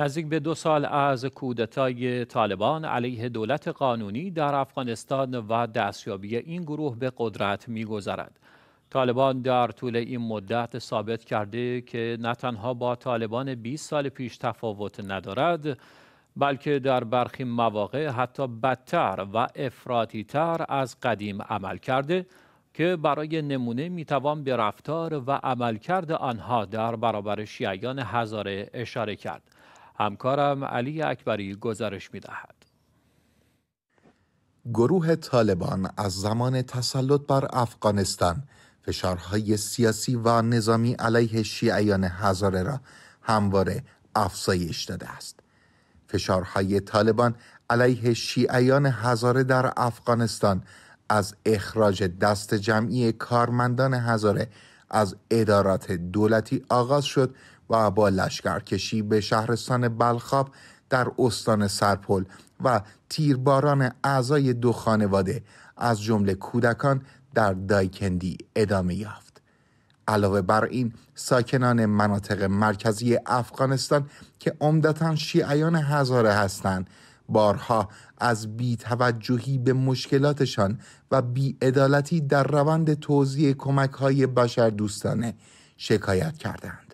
نزدیک به دو سال از کودتای طالبان علیه دولت قانونی در افغانستان و دستیابی این گروه به قدرت میگذرد. طالبان در طول این مدت ثابت کرده که نه تنها با طالبان 20 سال پیش تفاوت ندارد بلکه در برخی مواقع حتی بدتر و افراطیتر از قدیم عمل کرده که برای نمونه میتوان به رفتار و عملکرد آنها در برابر شیعیان هزاره اشاره کرد همکارم علی اکبری گزارش می دهد. گروه طالبان از زمان تسلط بر افغانستان فشارهای سیاسی و نظامی علیه شیعیان هزاره را همواره افزایش داده است. فشارهای طالبان علیه شیعیان هزاره در افغانستان از اخراج دست جمعی کارمندان هزاره از ادارات دولتی آغاز شد و با لشکرکشی به شهرستان بلخاب در استان سرپل و تیرباران اعضای دو خانواده از جمله کودکان در دایکندی ادامه یافت علاوه بر این ساکنان مناطق مرکزی افغانستان که عمدتا شیعیان هزاره هستند بارها از بیتوجهی به مشکلاتشان و بیعدالتی در روند توضیح کمک های بشر دوستانه شکایت کردند.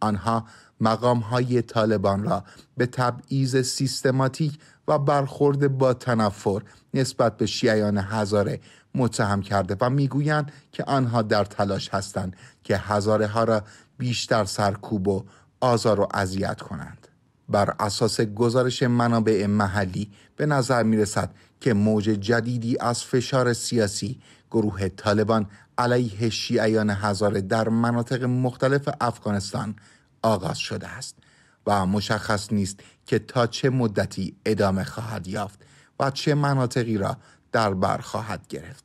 آنها مقام های طالبان را به تبعیض سیستماتیک و برخورد با تنفر نسبت به شیعیان هزاره متهم کرده و میگویند که آنها در تلاش هستند که هزاره ها را بیشتر سرکوب و آزار و اذیت کنند بر اساس گزارش منابع محلی به نظر می رسد که موج جدیدی از فشار سیاسی گروه طالبان علیه شیعیان هزاره در مناطق مختلف افغانستان آغاز شده است و مشخص نیست که تا چه مدتی ادامه خواهد یافت و چه مناطقی را در بر خواهد گرفت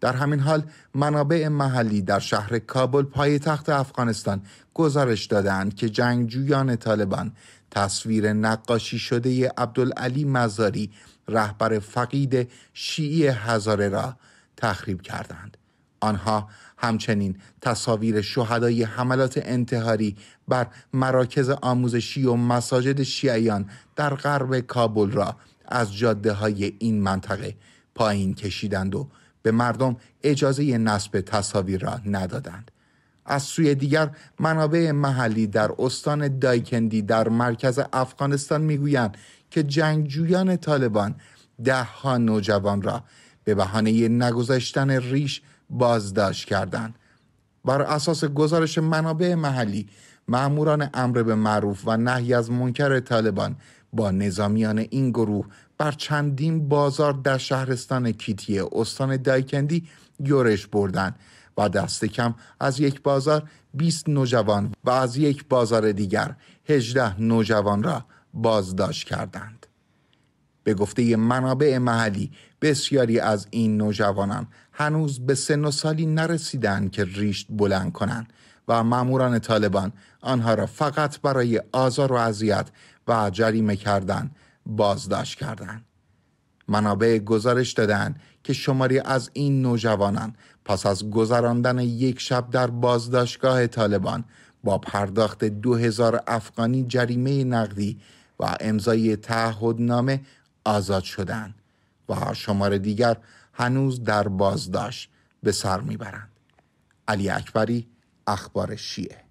در همین حال منابع محلی در شهر کابل پایتخت افغانستان گزارش دادند که جنگجویان طالبان تصویر نقاشی شده عبدالعلی مزاری رهبر فقید شیعی هزاره را تخریب کردند آنها همچنین تصاویر شهدای حملات انتحاری بر مراکز آموزشی و مساجد شیعیان در غرب کابل را از جاده های این منطقه پایین کشیدند و به مردم اجازه نصب تصاویر را ندادند. از سوی دیگر منابع محلی در استان دایکندی در مرکز افغانستان میگویند که جنگجویان طالبان ده ها نوجوان را به بهانه نگذاشتن ریش بازداشت کردند. بر اساس گزارش منابع محلی معموران امر به معروف و نهی از منکر طالبان با نظامیان این گروه بر چندین بازار در شهرستان کیتی استان دایکندی یورش بردند و دست کم از یک بازار 20 نوجوان و از یک بازار دیگر 18 نوجوان را بازداشت کردند. به گفته منابع محلی بسیاری از این نوجوانان هنوز به سن و سالی نرسیدن که ریشت بلند کنند و ماموران طالبان آنها را فقط برای آزار و اذیت و جریمه کردن بازداشت کردند. منابع گزارش دادن که شماری از این نوجوانان پس از گذراندن یک شب در بازداشتگاه طالبان با پرداخت 2000 افغانی جریمه نقدی و امضای تعهدنامه آزاد شدند و شمار دیگر هنوز در بازداشت به سر میبرند علی اکبری اخبار شیعه